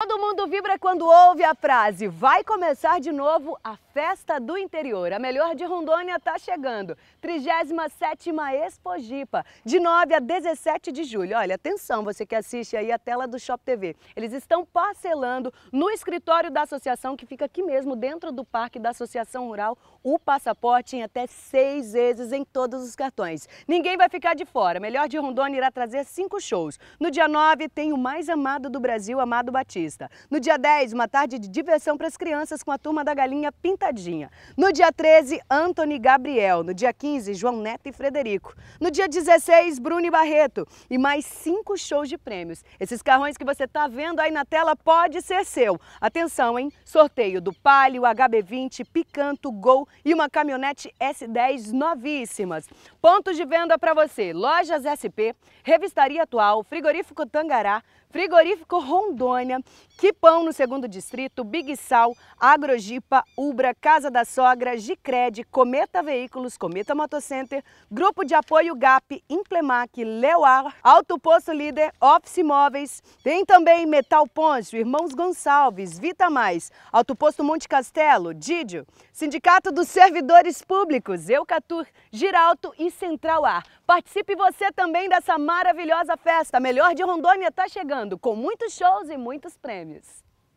Todo mundo vibra quando ouve a frase: vai começar de novo a festa do interior. A melhor de Rondônia está chegando. 37ª Expogipa, de 9 a 17 de julho. Olha, atenção, você que assiste aí a tela do Shop TV. Eles estão parcelando no escritório da associação, que fica aqui mesmo, dentro do Parque da Associação Rural, o passaporte em até seis vezes em todos os cartões. Ninguém vai ficar de fora. A melhor de Rondônia irá trazer cinco shows. No dia 9 tem o mais amado do Brasil, Amado Batista. Paulista. No dia 10, uma tarde de diversão para as crianças com a turma da Galinha Pintadinha. No dia 13, Anthony e Gabriel. No dia 15, João Neto e Frederico. No dia 16, Bruno e Barreto. E mais cinco shows de prêmios. Esses carrões que você está vendo aí na tela pode ser seu. Atenção, hein? Sorteio do Palio, HB20, Picanto, Gol e uma caminhonete S10 novíssimas. Pontos de venda para você: Lojas SP, Revistaria Atual, Frigorífico Tangará, Frigorífico Rondônia, Quipão, no segundo distrito, Big Sal, Agrogipa, Ubra, Casa da Sogra, Gicred, Cometa Veículos, Cometa Motocenter, Grupo de Apoio GAP, Implemac, Leuar, Alto Poço Líder, Office Imóveis, tem também Metal Poncho, Irmãos Gonçalves, Vita Mais, Alto Posto Monte Castelo, Didio, Sindicato dos Servidores Públicos, Eucatur, Giralto e Central Ar. Participe você também dessa maravilhosa festa. A melhor de Rondônia está chegando, com muitos shows e muitos prêmios prêmios.